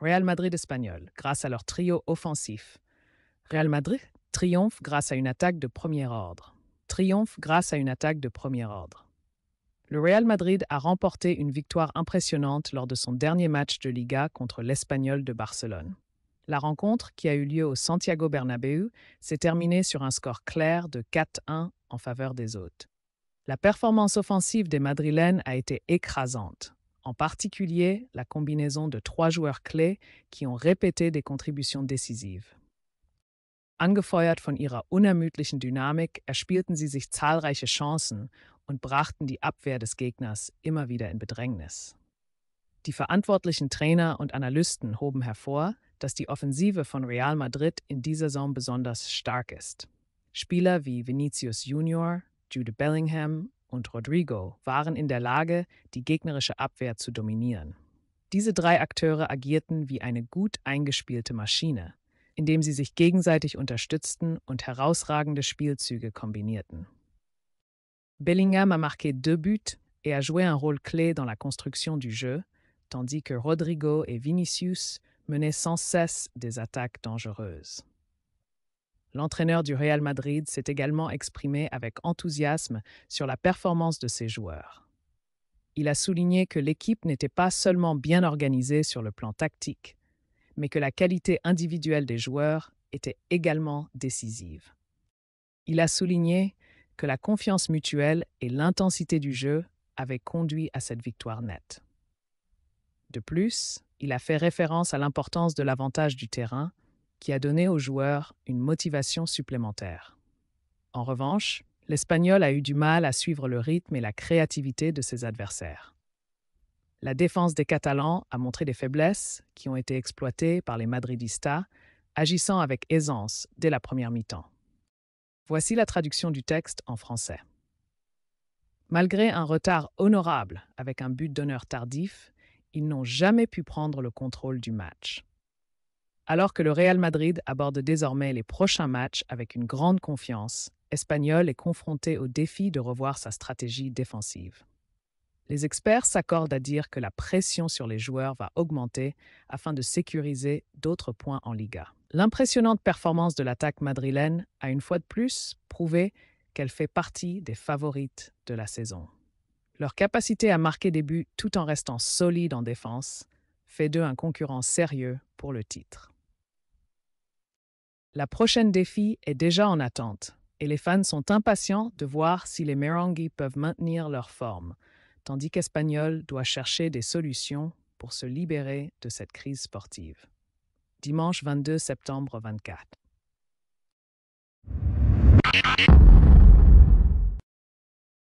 Real Madrid espagnol, grâce à leur trio offensif. Real Madrid triomphe grâce à une attaque de premier ordre. Triomphe grâce à une attaque de premier ordre. Le Real Madrid a remporté une victoire impressionnante lors de son dernier match de Liga contre l'Espagnol de Barcelone. La rencontre, qui a eu lieu au Santiago Bernabéu, s'est terminée sur un score clair de 4-1 en faveur des hôtes. La performance offensive des Madrilènes a été écrasante, en particulier la combinaison de trois joueurs clés qui ont répété des contributions décisives. Angefeuert von ihrer unermüdlichen Dynamik erspielten sie sich zahlreiche Chancen und brachten die Abwehr des Gegners immer wieder in Bedrängnis. Die verantwortlichen Trainer und Analysten hoben hervor, dass die Offensive von Real Madrid in dieser Saison besonders stark ist. Spieler wie Vinicius Junior, Jude Bellingham und Rodrigo waren in der Lage, die gegnerische Abwehr zu dominieren. Diese drei Akteure agierten wie eine gut eingespielte Maschine, indem sie sich gegenseitig unterstützten und herausragende Spielzüge kombinierten. Bellingham a marqué deux buts et a joué un rôle clé dans la construction du jeu, tandis que Rodrigo et Vinicius menaient sans cesse des attaques dangereuses. L'entraîneur du Real Madrid s'est également exprimé avec enthousiasme sur la performance de ses joueurs. Il a souligné que l'équipe n'était pas seulement bien organisée sur le plan tactique, mais que la qualité individuelle des joueurs était également décisive. Il a souligné que la confiance mutuelle et l'intensité du jeu avaient conduit à cette victoire nette. De plus, il a fait référence à l'importance de l'avantage du terrain qui a donné aux joueurs une motivation supplémentaire. En revanche, l'Espagnol a eu du mal à suivre le rythme et la créativité de ses adversaires. La défense des Catalans a montré des faiblesses qui ont été exploitées par les Madridistas, agissant avec aisance dès la première mi-temps. Voici la traduction du texte en français. Malgré un retard honorable avec un but d'honneur tardif, ils n'ont jamais pu prendre le contrôle du match alors que le Real Madrid aborde désormais les prochains matchs avec une grande confiance, Espagnol est confronté au défi de revoir sa stratégie défensive. Les experts s'accordent à dire que la pression sur les joueurs va augmenter afin de sécuriser d'autres points en Liga. L'impressionnante performance de l'attaque madrilène a une fois de plus prouvé qu'elle fait partie des favorites de la saison. Leur capacité à marquer des buts tout en restant solide en défense fait d'eux un concurrent sérieux pour le titre. La prochaine défi est déjà en attente et les fans sont impatients de voir si les merengues peuvent maintenir leur forme, tandis qu'Espagnol doit chercher des solutions pour se libérer de cette crise sportive. Dimanche 22 septembre 24.